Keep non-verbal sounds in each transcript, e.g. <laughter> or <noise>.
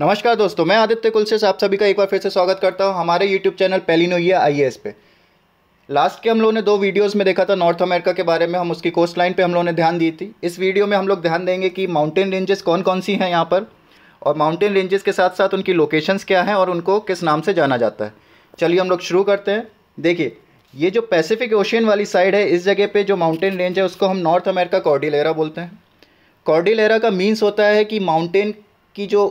नमस्कार दोस्तों मैं आदित्य कुलसे आप सभी का एक बार फिर से स्वागत करता हूँ हमारे यूट्यूब चैनल पहली नोया आई एस पे लास्ट के हम लोगों ने दो वीडियोस में देखा था नॉर्थ अमेरिका के बारे में हम उसकी कोस्ट लाइन पर हम लोगों ने ध्यान दी थी इस वीडियो में हम लोग ध्यान देंगे कि माउंटेन रेंजेस कौन कौन सी हैं यहाँ पर और माउंटेन रेंजेस के साथ साथ उनकी लोकेशंस क्या हैं और उनको किस नाम से जाना जाता है चलिए हम लोग शुरू करते हैं देखिए ये जो पैसिफिक ओशियन वाली साइड है इस जगह पर जो माउंटेन रेंज है उसको हम नॉर्थ अमेरिका कॉर्डिलेरा बोलते हैं कॉर्डिलेरा का मीन्स होता है कि माउंटेन की जो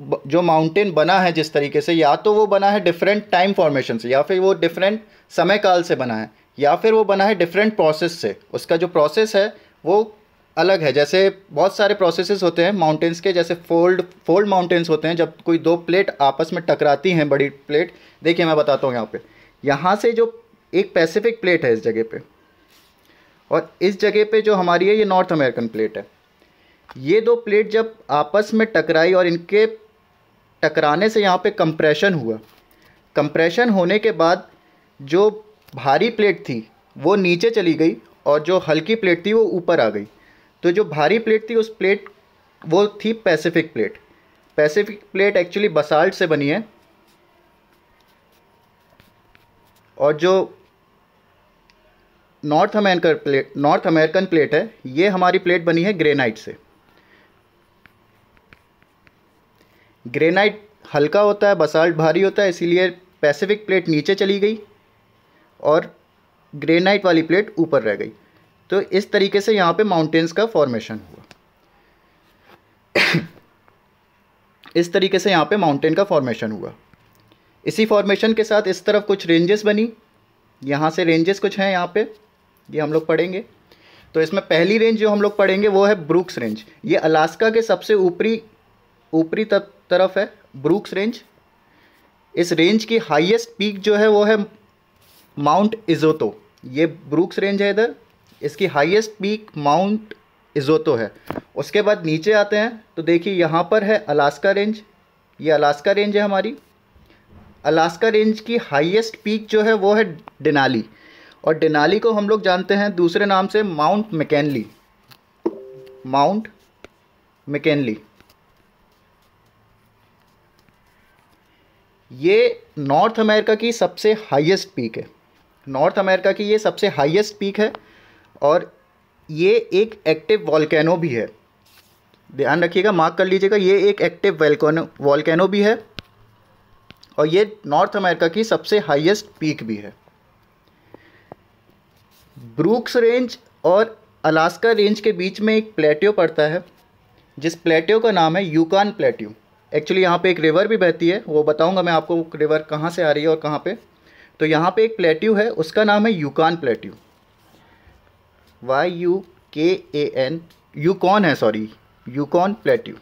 जो माउंटेन बना है जिस तरीके से या तो वो बना है डिफरेंट टाइम फॉर्मेशन से या फिर वो डिफरेंट समय काल से बना है या फिर वो बना है डिफरेंट प्रोसेस से उसका जो प्रोसेस है वो अलग है जैसे बहुत सारे प्रोसेसेस होते हैं माउंटेन्स के जैसे फोल्ड फोल्ड माउंटेन्स होते हैं जब कोई दो प्लेट आपस में टकराती हैं बड़ी प्लेट देखिए मैं बताता हूँ यहाँ पे यहाँ से जो एक पैसिफिक प्लेट है इस जगह पे और इस जगह पे जो हमारी है ये नॉर्थ अमेरिकन प्लेट है ये दो प्लेट जब आपस में टकराई और इनके टकराने से यहाँ पे कंप्रेशन हुआ कंप्रेशन होने के बाद जो भारी प्लेट थी वो नीचे चली गई और जो हल्की प्लेट थी वो ऊपर आ गई तो जो भारी प्लेट थी उस प्लेट वो थी Pacific plate Pacific plate actually basalt से बनी है और जो North American plate North American plate है ये हमारी प्लेट बनी है ग्रेनाइट से ग्रेनाइट हल्का होता है बसाल्ट भारी होता है इसीलिए पैसिफिक प्लेट नीचे चली गई और ग्रेनाइट वाली प्लेट ऊपर रह गई तो इस तरीके से यहाँ पे माउंटेन्स का फॉर्मेशन हुआ <coughs> इस तरीके से यहाँ पे माउंटेन का फॉर्मेशन हुआ इसी फॉर्मेशन के साथ इस तरफ कुछ रेंजेस बनी यहाँ से रेंजेस कुछ हैं यहाँ पे ये हम लोग पढ़ेंगे तो इसमें पहली रेंज जो हम लोग पढ़ेंगे वो है ब्रूक्स रेंज ये अलास्का के सबसे ऊपरी ऊपरी तरफ है ब्रूक्स रेंज इस रेंज की हाईएस्ट पीक जो है वो है माउंट इजोतो ये ब्रूक्स रेंज है इधर इसकी हाईएस्ट पीक माउंट इजोतो है उसके बाद नीचे आते हैं तो देखिए यहाँ पर है अलास्का रेंज ये अलास्का रेंज है हमारी अलास्का रेंज की हाईएस्ट पीक जो है वो है डिनाली और डिनाली को हम लोग जानते हैं दूसरे नाम से माउंट मकैनली माउंट मकैनली ये नॉर्थ अमेरिका की सबसे हाईएस्ट पीक है नॉर्थ अमेरिका की ये सबसे हाईएस्ट पीक है और ये एक एक्टिव वॉलकैनो भी है ध्यान रखिएगा मार्क कर लीजिएगा ये एक एक्टिव वेलकोनो वॉलकैनो भी है और ये नॉर्थ अमेरिका की सबसे हाईएस्ट पीक भी है ब्रूक्स रेंज और अलास्का रेंज के बीच में एक प्लेट्यो पड़ता है जिस प्लेट्यो का नाम है यूकान प्लेट्यू एक्चुअली यहाँ पे एक रिवर भी बहती है वो बताऊँगा मैं आपको रिवर कहाँ से आ रही है और कहाँ पे तो यहाँ पे एक प्लेट्यू है उसका नाम है यूकान plateau Y U K A N Yukon है सॉरी यूकॉन प्लेट्यू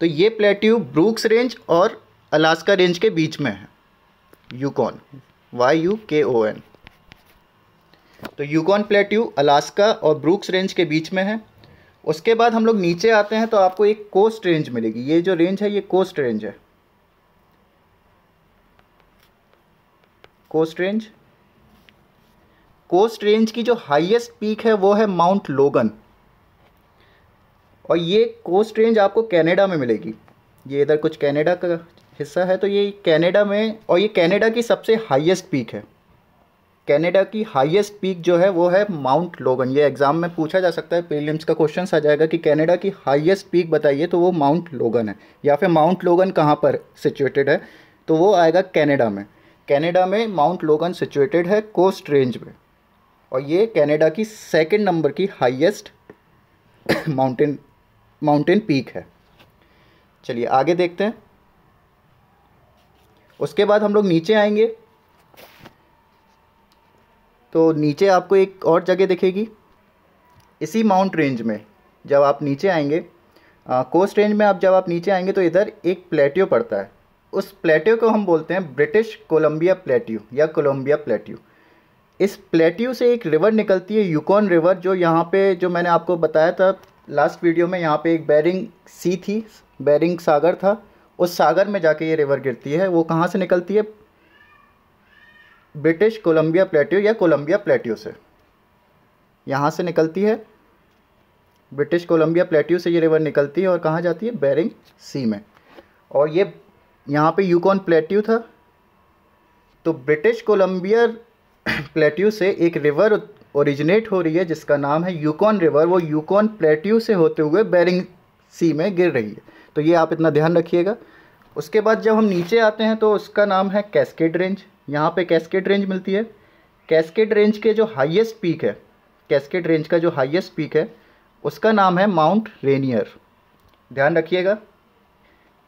तो ये प्लेट्यू ब्रूक्स रेंज और अलास्का रेंज के बीच में है Yukon Y U K O N तो यूकॉन प्लेट्यू अलास्का और ब्रूक्स रेंज के बीच में है उसके बाद हम लोग नीचे आते हैं तो आपको एक कोस्ट रेंज मिलेगी ये जो रेंज है ये कोस्ट रेंज है कोस्ट रेंज कोस्ट रेंज की जो हाईएस्ट पीक है वो है माउंट लोगन और ये कोस्ट रेंज आपको कनाडा में मिलेगी ये इधर कुछ कनाडा का हिस्सा है तो ये कनाडा में और ये कनाडा की सबसे हाईएस्ट पीक है कनाडा की हाईएस्ट पीक जो है वो है माउंट लोगन ये एग्ज़ाम में पूछा जा सकता है प्रीलिम्स का क्वेश्चन आ जाएगा कि कनाडा की हाईएस्ट पीक बताइए तो वो माउंट लोगन है या फिर माउंट लोगन कहाँ पर सिचुएटेड है तो वो आएगा कनाडा में कनाडा में माउंट लोगन सिचुएटेड है कोस्ट रेंज में और ये कनाडा की सेकेंड नंबर की हाइएस्ट माउंटेन माउंटेन पीक है चलिए आगे देखते हैं उसके बाद हम लोग नीचे आएंगे तो नीचे आपको एक और जगह दिखेगी इसी माउंट रेंज में जब आप नीचे आएंगे आ, कोस्ट रेंज में आप जब आप नीचे आएंगे तो इधर एक प्लेट्यू पड़ता है उस प्लेट्यू को हम बोलते हैं ब्रिटिश कोलम्बिया प्लेट्यू या कोलम्बिया प्लेट्यू इस प्लेट्यू से एक रिवर निकलती है यूकॉन रिवर जो यहाँ पे जो मैंने आपको बताया था लास्ट वीडियो में यहाँ पे एक बैरिंग सी थी बैरिंग सागर था उस सागर में जाके ये रिवर गिरती है वो कहाँ से निकलती है ब्रिटिश कोलंबिया प्लेट्यू या कोलंबिया प्लेट्यू से यहाँ से निकलती है ब्रिटिश कोलंबिया प्लेट्यू से ये रिवर निकलती है और कहाँ जाती है बैरिंग सी में और ये यहाँ पे यूकॉन प्लेट्यू था तो ब्रिटिश कोलंबिया <clears throat> प्लेट्यू से एक रिवर ओरिजिनेट हो रही है जिसका नाम है यूकॉन रिवर वो यूकॉन प्लेट्यू से होते हुए बैरिंग सी में गिर रही है तो ये आप इतना ध्यान रखिएगा उसके बाद जब हम नीचे आते हैं तो उसका नाम है कैस्केड रेंज यहाँ पे कैसकेट रेंज मिलती है कैसकेट रेंज के जो हाईएस्ट पीक है कैसकेट रेंज का जो हाईएस्ट पीक है उसका नाम है माउंट रेनियर ध्यान रखिएगा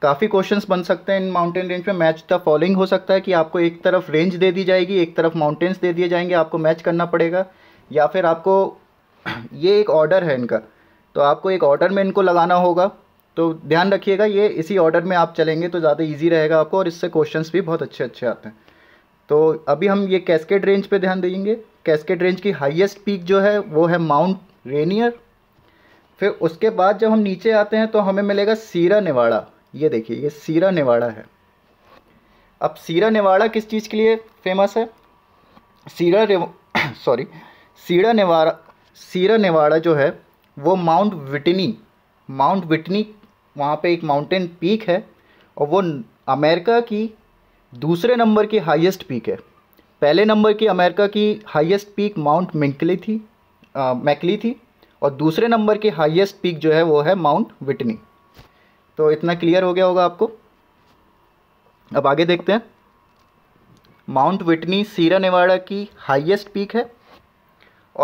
काफ़ी क्वेश्चंस बन सकते हैं इन माउंटेन रेंज में मैच द फॉलोइंग हो सकता है कि आपको एक तरफ रेंज दे दी जाएगी एक तरफ माउंटेन्स दे दिए जाएंगे आपको मैच करना पड़ेगा या फिर आपको <clears throat> ये एक ऑर्डर है इनका तो आपको एक ऑर्डर में इनको लगाना होगा तो ध्यान रखिएगा ये इसी ऑर्डर में आप चलेंगे तो ज़्यादा ईजी रहेगा आपको और इससे क्वेश्चन भी बहुत अच्छे अच्छे आते हैं तो अभी हम ये कैस्केड रेंज पे ध्यान देंगे कैस्केड रेंज की हाईएस्ट पीक जो है वो है माउंट रेनियर फिर उसके बाद जब हम नीचे आते हैं तो हमें मिलेगा सीरा निवाड़ा ये देखिए ये सीरा निवाड़ा है अब सीरा निवाड़ा किस चीज़ के लिए फेमस है सीरा सॉरी सीरा निवाड़ा सीरा निवाड़ा जो है वो माउंट विटनी माउंट विटनी वहाँ पे एक माउंटेन पीक है और वो अमेरिका की दूसरे नंबर की हाईएस्ट पीक है पहले नंबर की अमेरिका की हाईएस्ट पीक माउंट मिंकली थी मैकली थी और दूसरे नंबर की हाईएस्ट पीक जो है वो है माउंट विटनी तो इतना क्लियर हो गया होगा आपको अब आगे देखते हैं माउंट विटनी सीरा नेवाड़ा की हाईएस्ट पीक है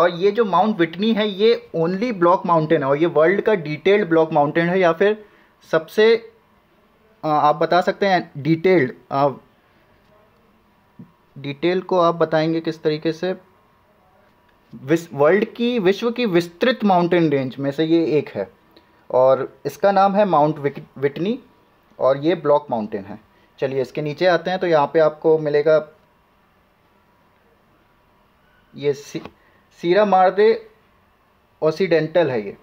और ये जो माउंट विटनी है ये ओनली ब्लॉक माउंटेन है और ये वर्ल्ड का डिटेल्ड ब्लॉक माउंटेन है या फिर सबसे आप बता सकते हैं डिटेल्ड डिटेल को आप बताएंगे किस तरीके से वर्ल्ड की विश्व की विस्तृत माउंटेन रेंज में से ये एक है और इसका नाम है माउंट विटनी और ये ब्लॉक माउंटेन है चलिए इसके नीचे आते हैं तो यहाँ पे आपको मिलेगा ये सी, सीरा मार्दे ओसीडेंटल है ये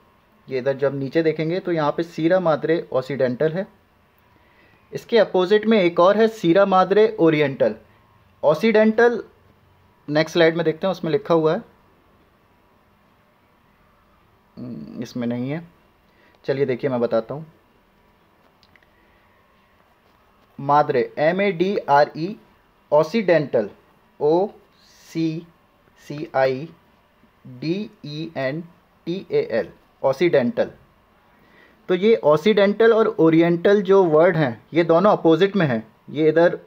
ये इधर जब नीचे देखेंगे तो यहाँ पे सीरा मादरे ओसीडेंटल है इसके अपोजिट में एक और है Sierra Madre Oriental Occidental next slide में देखते हैं उसमें लिखा हुआ है हम्म, इसमें नहीं है चलिए देखिए मैं बताता हूँ Madre M A D R E Occidental O C C I D E N T A L Occidental तो ये ऑसीडेंटल और ओरिएंटल जो वर्ड हैं ये दोनों अपोजिट में हैं ये इधर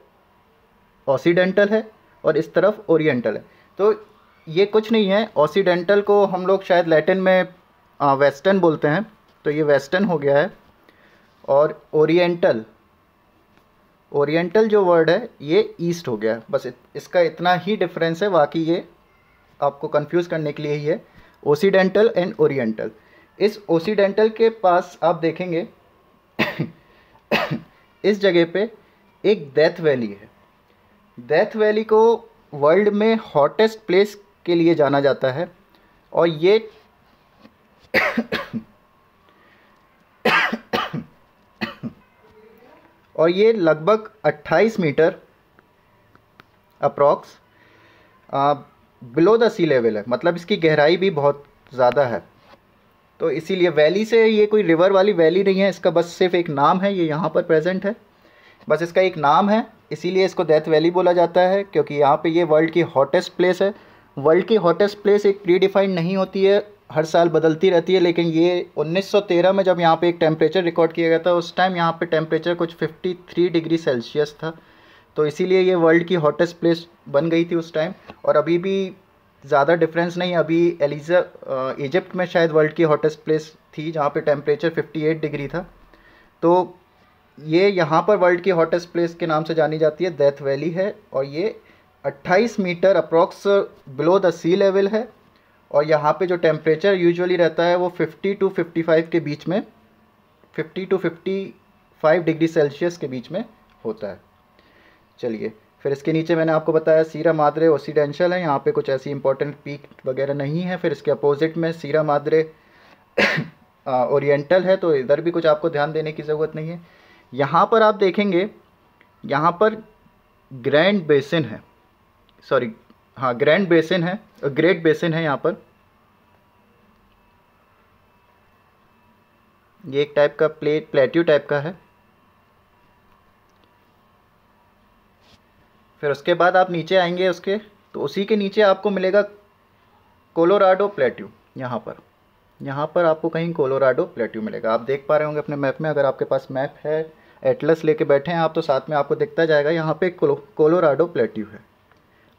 ओसीडेंटल है और इस तरफ ओरिएंटल है तो ये कुछ नहीं है ओसीडेंटल को हम लोग शायद लैटिन में वेस्टर्न बोलते हैं तो ये वेस्टर्न हो गया है और ओरिएंटल ओरिएंटल जो वर्ड है ये ईस्ट हो गया है बस इत, इसका इतना ही डिफरेंस है बाकी ये आपको कंफ्यूज करने के लिए ही है ओसीडेंटल एंड ओरिएंटल इस ओसीडेंटल के पास आप देखेंगे <coughs> इस जगह पे एक डेथ वैली है डेथ वैली को वर्ल्ड में हॉटेस्ट प्लेस के लिए जाना जाता है और ये और ये लगभग 28 metre approx below the sea level है मतलब इसकी गहराई भी बहुत ज़्यादा है तो इसीलिए वैली से ये कोई रिवर वाली वैली नहीं है इसका बस सिर्फ एक नाम है ये यहाँ पर प्रेजेंट है बस इसका एक नाम है इसीलिए इसको डेथ वैली बोला जाता है क्योंकि यहाँ पे ये वर्ल्ड की हॉटेस्ट प्लेस है वर्ल्ड की हॉटेस्ट प्लेस एक प्रीडिफाइंड नहीं होती है हर साल बदलती रहती है लेकिन ये 1913 में जब यहाँ पे एक टेम्परेचर रिकॉर्ड किया गया था उस टाइम यहाँ पे टेम्परेचर कुछ 53 डिग्री सेल्सियस था तो इसीलिए ये वर्ल्ड की हॉटेस्ट प्लेस बन गई थी उस टाइम और अभी भी ज़्यादा डिफरेंस नहीं अभी एलिजा इजिप्ट में शायद वर्ल्ड की हॉटेस्ट प्लेस थी जहाँ पर टेम्परेचर फिफ्टी डिग्री था तो ये यहाँ पर वर्ल्ड की हॉटेस्ट प्लेस के नाम से जानी जाती है डेथ वैली है और ये 28 metre approx below the sea level है और यहाँ पे जो टेम्परेचर यूजुअली रहता है वो 50 टू 55 के बीच में 50 टू 55 डिग्री सेल्सियस के बीच में होता है चलिए फिर इसके नीचे मैंने आपको बताया सीरा मादरे ओसीडेंशल है यहाँ पे कुछ ऐसी इंपॉर्टेंट पीक वगैरह नहीं है फिर इसके अपोजिट में सीरा मादरे ओरिएंटल है तो इधर भी कुछ आपको ध्यान देने की ज़रूरत नहीं है यहाँ पर आप देखेंगे यहाँ पर ग्रैंड बेसिन है सॉरी हाँ ग्रैंड बेसिन है ग्रेट बेसिन है यहाँ पर ये एक टाइप का प्लेट प्लेट्यू टाइप का है फिर उसके बाद आप नीचे आएंगे उसके तो उसी के नीचे आपको मिलेगा कोलोराडो प्लेट्यू यहाँ पर यहाँ पर आपको कहीं कोलोराडो प्लेट्यू मिलेगा आप देख पा रहे होंगे अपने मैप में अगर आपके पास मैप है एटलस लेके बैठे हैं आप तो साथ में आपको दिखता जाएगा यहाँ पे कोलो, कोलोराडो प्लेट्यू है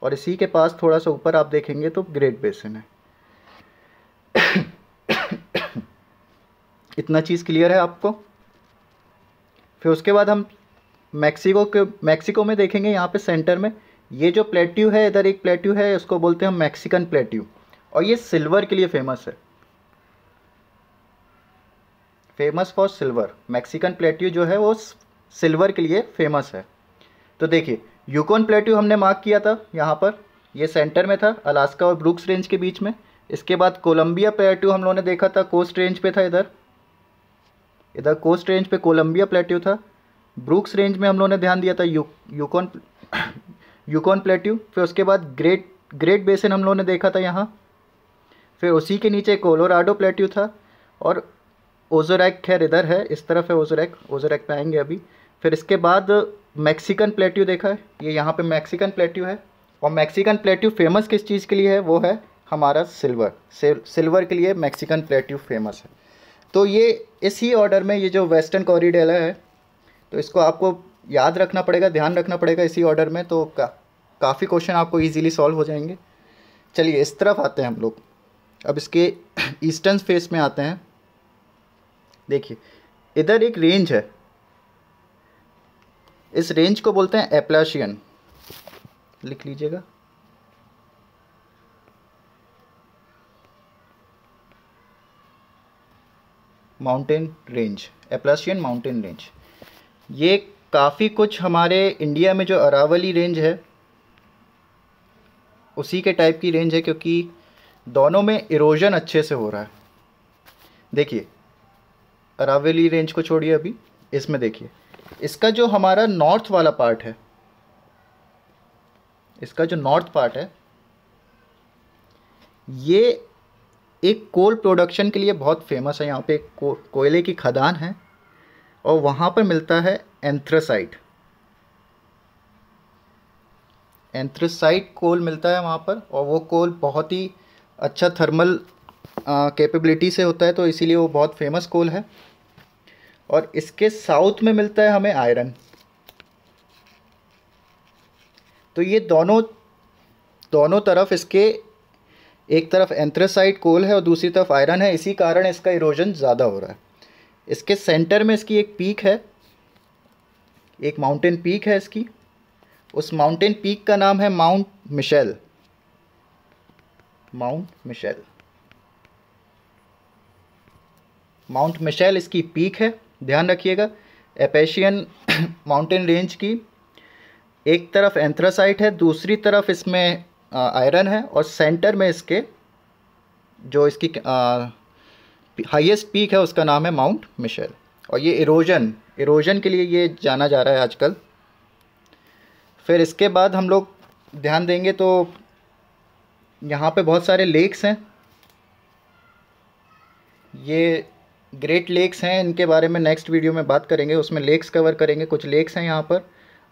और इसी के पास थोड़ा सा ऊपर आप देखेंगे तो ग्रेट बेसिन है <coughs> इतना चीज़ क्लियर है आपको फिर उसके बाद हम मैक्सिको के मैक्सिको में देखेंगे यहाँ पे सेंटर में ये जो प्लेट्यू है इधर एक प्लेट्यू है इसको बोलते हैं मैक्सिकन प्लेट्यू और ये सिल्वर के लिए फेमस है famous for silver Mexican plateau जो है वो सिल्वर के लिए फेमस है तो देखिए यूकोन प्लेट्यू हमने मार्क किया था यहाँ पर ये सेंटर में था अलास्का और ब्रुक्स रेंज के बीच में इसके बाद कोलंबिया प्लेट्यू हम लोगों ने देखा था कोस्ट रेंज पे था इधर इधर कोस्ट रेंज पे कोलंबिया प्लेट्यू था ब्रुक्स रेंज में हम लोगों ने ध्यान दिया था यू यूकोन यूकोन प्लेट्यू फिर उसके बाद ग्रेट ग्रेट बेसन हम लोगों ने देखा था यहाँ फिर उसी के नीचे कोलोराडो प्लेट्यू था और ओजोरैक खैर इधर है इस तरफ है ओजोरैक ओजोरैक पे आएंगे अभी फिर इसके बाद मैक्सिकन प्लेट्यू देखा है ये यहाँ पे मैक्सिकन प्लेट्यू है और मैक्सिकन प्लेट्यू फेमस किस चीज़ के लिए है वो है हमारा सिल्वर सिल्वर के लिए मैक्सिकन प्लेट्यू फेमस है तो ये इस ही ऑर्डर में ये जो वेस्टर्न कॉरिडेल है तो इसको आपको याद रखना पड़ेगा ध्यान रखना पड़ेगा इसी ऑर्डर में तो का, काफ़ी क्वेश्चन आपको ईजीली सॉल्व हो जाएंगे चलिए इस तरफ आते हैं हम लोग अब इसके ईस्टर्न <clears throat> फेस में आते हैं देखिए इधर एक रेंज है इस रेंज को बोलते हैं एप्लाशियन लिख लीजिएगा mountain range Appalachian mountain range ये काफ़ी कुछ हमारे इंडिया में जो अरावली रेंज है उसी के टाइप की रेंज है क्योंकि दोनों में इरोजन अच्छे से हो रहा है देखिए अरावेली रेंज को छोड़िए अभी इसमें देखिए इसका जो हमारा नॉर्थ वाला पार्ट है इसका जो नॉर्थ पार्ट है ये एक कोल प्रोडक्शन के लिए बहुत फेमस है यहाँ पे को, कोयले की खदान है और वहाँ पर मिलता है एंथ्रासाइट एंथ्रासाइट कोल मिलता है वहाँ पर और वो कोल बहुत ही अच्छा थर्मल कैपेबिलिटी से होता है तो इसीलिए वो बहुत फेमस कोल है और इसके साउथ में मिलता है हमें आयरन तो ये दोनों दोनों तरफ इसके एक तरफ एंथ्रेसाइड कोल है और दूसरी तरफ आयरन है इसी कारण इसका इरोजन ज़्यादा हो रहा है इसके सेंटर में इसकी एक पीक है एक माउंटेन पीक है इसकी उस माउंटेन पीक का नाम है Mount Mitchell Mount Mitchell Mount Mitchell इसकी पीक है ध्यान रखिएगा एपेशियन <coughs> माउंटेन रेंज की एक तरफ एंथ्रासाइट है दूसरी तरफ इसमें आयरन है और सेंटर में इसके जो इसकी हाईएस्ट पीक है उसका नाम है माउंट मिशेल और ये इरोजन इरोजन के लिए ये जाना जा रहा है आजकल फिर इसके बाद हम लोग ध्यान देंगे तो यहाँ पे बहुत सारे लेक्स हैं ये ग्रेट लेक्स हैं इनके बारे में नेक्स्ट वीडियो में बात करेंगे उसमें लेक्स कवर करेंगे कुछ लेक्स हैं यहाँ पर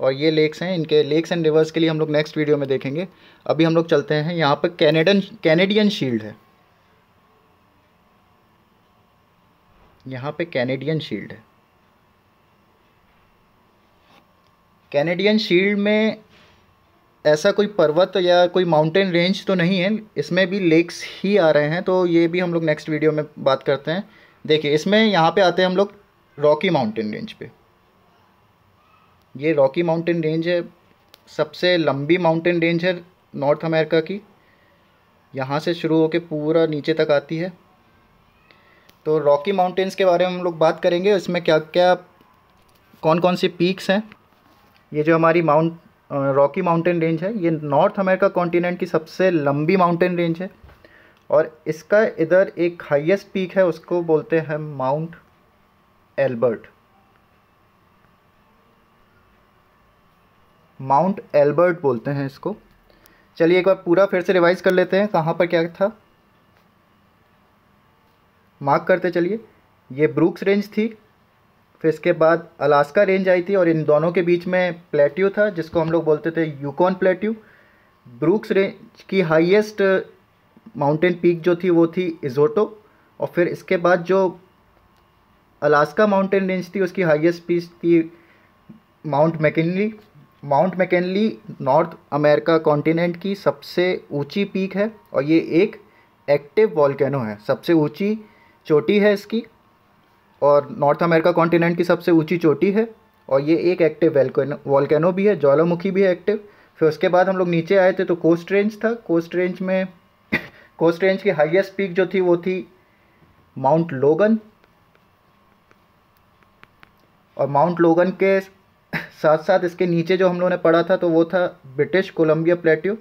और ये लेक्स हैं इनके लेक्स एंड रिवर्स के लिए हम लोग नेक्स्ट वीडियो में देखेंगे अभी हम लोग चलते हैं यहाँ पर कैनेडन कैनेडियन शील्ड है यहाँ पे कैनेडियन शील्ड है कैनेडियन शील्ड में ऐसा कोई पर्वत या कोई माउंटेन रेंज तो नहीं है इसमें भी लेक्स ही आ रहे हैं तो ये भी हम लोग नेक्स्ट वीडियो में बात करते हैं देखिए इसमें यहाँ पे आते हैं हम लोग रॉकी माउंटेन रेंज पे ये रॉकी माउंटेन रेंज है सबसे लंबी माउंटेन रेंज है नॉर्थ अमेरिका की यहाँ से शुरू होकर पूरा नीचे तक आती है तो रॉकी माउंटेन्स के बारे में हम लोग बात करेंगे इसमें क्या क्या कौन कौन सी पीक्स हैं ये जो हमारी माउंट रॉकी माउंटेन रेंज है ये नॉर्थ अमेरिका कॉन्टिनेंट की सबसे लंबी माउंटेन रेंज है और इसका इधर एक हाईएस्ट पीक है उसको बोलते हैं माउंट एल्बर्ट माउंट एल्बर्ट बोलते हैं इसको चलिए एक बार पूरा फिर से रिवाइज कर लेते हैं कहाँ पर क्या था मार्क करते चलिए ये ब्रूक्स रेंज थी फिर इसके बाद अलास्का रेंज आई थी और इन दोनों के बीच में प्लेट्यू था जिसको हम लोग बोलते थे यूकॉन प्लेट्यू ब्रूक्स रेंज की हाईएस्ट माउंटेन पीक जो थी वो थी इजोटो और फिर इसके बाद जो अलास्का माउंटेन रेंज थी उसकी हाईएस्ट पीस थी Mount McKinley Mount McKinley North America continent की सबसे ऊंची पीक है और ये एक एक्टिव वॉलकैनो है सबसे ऊंची चोटी है इसकी और नॉर्थ अमेरिका कॉन्टिनेंट की सबसे ऊंची चोटी है और ये एक एक्टिव वॉलकैनो भी है ज्वालामुखी भी है एक्टिव फिर उसके बाद हम लोग नीचे आए थे तो कोस्ट रेंज था कोस्ट रेंज में कोस्ट रेंज की हाईएस्ट पीक जो थी वो थी माउंट लोगन और माउंट लोगन के साथ साथ इसके नीचे जो हम लोगों ने पढ़ा था तो वो था ब्रिटिश कोलंबिया प्लेट्यू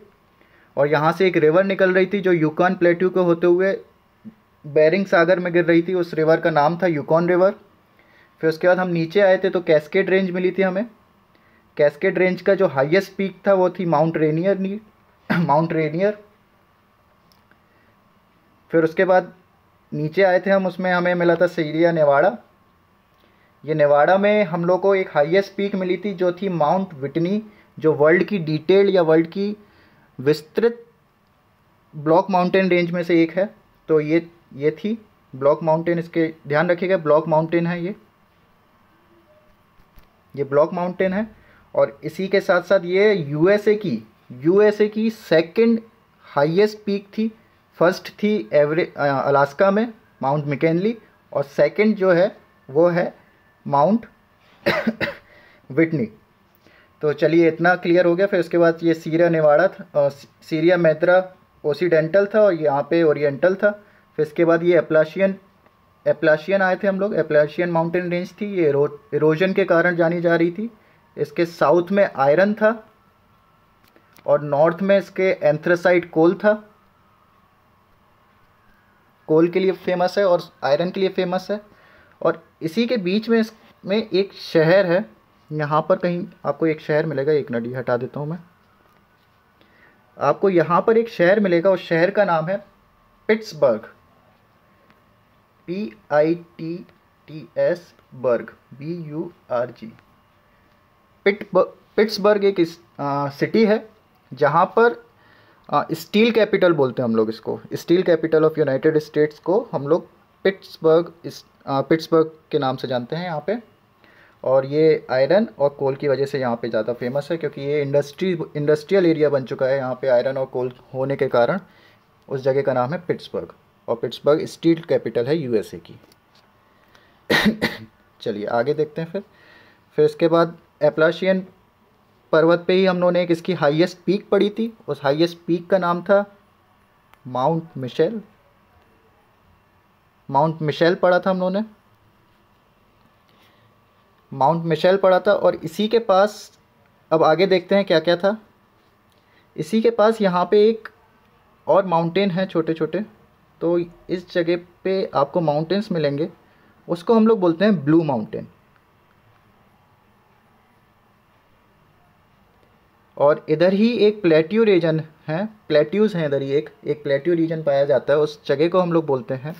और यहाँ से एक रिवर निकल रही थी जो यूकॉन प्लेट्यू के होते हुए बैरिंग सागर में गिर रही थी उस रिवर का नाम था यूकॉन रिवर फिर उसके बाद हम नीचे आए थे तो कैस्केड रेंज मिली थी हमें कैस्केड रेंज का जो हाइएस्ट पीक था वो थी माउंट रेनियर नी माउंट रेनियर फिर उसके बाद नीचे आए थे हम उसमें हमें मिला था सीरिया नेवाड़ा ये नेवाड़ा में हम लोग को एक हाईएस्ट पीक मिली थी जो थी माउंट विटनी जो वर्ल्ड की डिटेल या वर्ल्ड की विस्तृत ब्लॉक माउंटेन रेंज में से एक है तो ये ये थी ब्लॉक माउंटेन इसके ध्यान रखिएगा ब्लॉक माउंटेन है ये ये ब्लॉक माउंटेन है और इसी के साथ साथ ये यूएसए की यूएसए की सेकंड हाईएस्ट पीक थी फर्स्ट थी एवरे अलास्का में माउंट मिकेनली और सेकंड जो है वो है माउंट <coughs> विटनी तो चलिए इतना क्लियर हो गया फिर उसके बाद ये सीरिया निवाड़ा था सीरिया मैत्रा ओसीडेंटल था और यहाँ पे ओरिएंटल था फिर इसके बाद ये अप्लाशियन एप्लाशियन आए थे हम लोग एप्लाशियन माउंटेन रेंज थी ये इरोजन के कारण जानी जा रही थी इसके साउथ में आयरन था और नॉर्थ में इसके एंथ्रासाइट कोल था कोल के लिए फेमस है और आयरन के लिए फेमस है और इसी के बीच में में एक शहर है यहाँ पर कहीं आपको एक शहर मिलेगा एक नडी हटा देता हूँ मैं आपको यहाँ पर एक शहर मिलेगा उस शहर का नाम है Pittsburgh P I T T S burgh B U R G Pitt Pittsburgh एक आ, सिटी है जहाँ पर स्टील हाँ, कैपिटल बोलते हैं हम लोग इसको steel capital of United States को हम लोग पिट्सबर्ग पिट्सबर्ग हाँ, के नाम से जानते हैं यहाँ पे और ये आयरन और कोल की वजह से यहाँ पे ज़्यादा फेमस है क्योंकि ये इंडस्ट्री इंडस्ट्रियल एरिया बन चुका है यहाँ पे आयरन और कोल होने के कारण उस जगह का नाम है पिट्सबर्ग और पिट्सबर्ग स्टील कैपिटल है यू की <coughs> चलिए आगे देखते हैं फिर फिर इसके बाद एप्लाशियन पर्वत पे ही हम लोगों ने एक इसकी हाईएस्ट पीक पड़ी थी उस हाईएस्ट पीक का नाम था माउंट मिशेल माउंट मिशेल पढ़ा था हम लोगों ने माउंट मिशेल पढ़ा था और इसी के पास अब आगे देखते हैं क्या क्या था इसी के पास यहाँ पे एक और माउंटेन है छोटे छोटे तो इस जगह पे आपको माउंटेन्स मिलेंगे उसको हम लोग बोलते हैं ब्लू माउंटेन और इधर ही एक प्लेट्यू रीजन है प्लेट्यूज़ हैं इधर ही एक एक प्लेट्यू रीजन पाया जाता है उस जगह को हम लोग बोलते हैं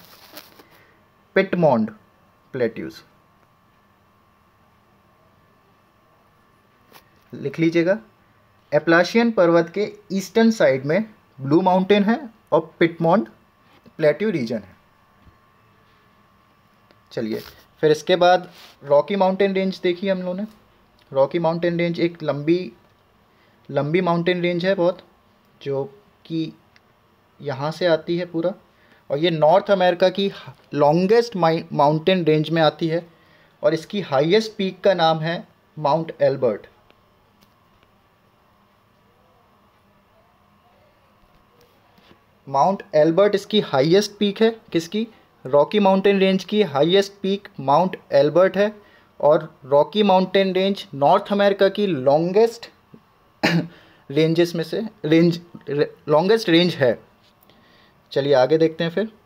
पिटमोंड प्लेट्यूज़ लिख लीजिएगा एप्लाशियन पर्वत के ईस्टर्न साइड में ब्लू माउंटेन है और पिटमोंड प्लेट्यू रीजन है चलिए फिर इसके बाद रॉकी माउंटेन रेंज देखी हम लोगों ने रॉकी माउंटेन रेंज एक लंबी लंबी माउंटेन रेंज है बहुत जो कि यहाँ से आती है पूरा और ये नॉर्थ अमेरिका की लॉन्गेस्ट माउंटेन रेंज में आती है और इसकी हाईएस्ट पीक का नाम है माउंट एल्बर्ट माउंट एल्बर्ट इसकी हाईएस्ट पीक है किसकी रॉकी माउंटेन रेंज की हाईएस्ट पीक माउंट एल्बर्ट है और Rocky mountain range North America की लॉन्गेस्ट रेंजेस में से रेंज लॉन्गेस्ट रेंज है चलिए आगे देखते हैं फिर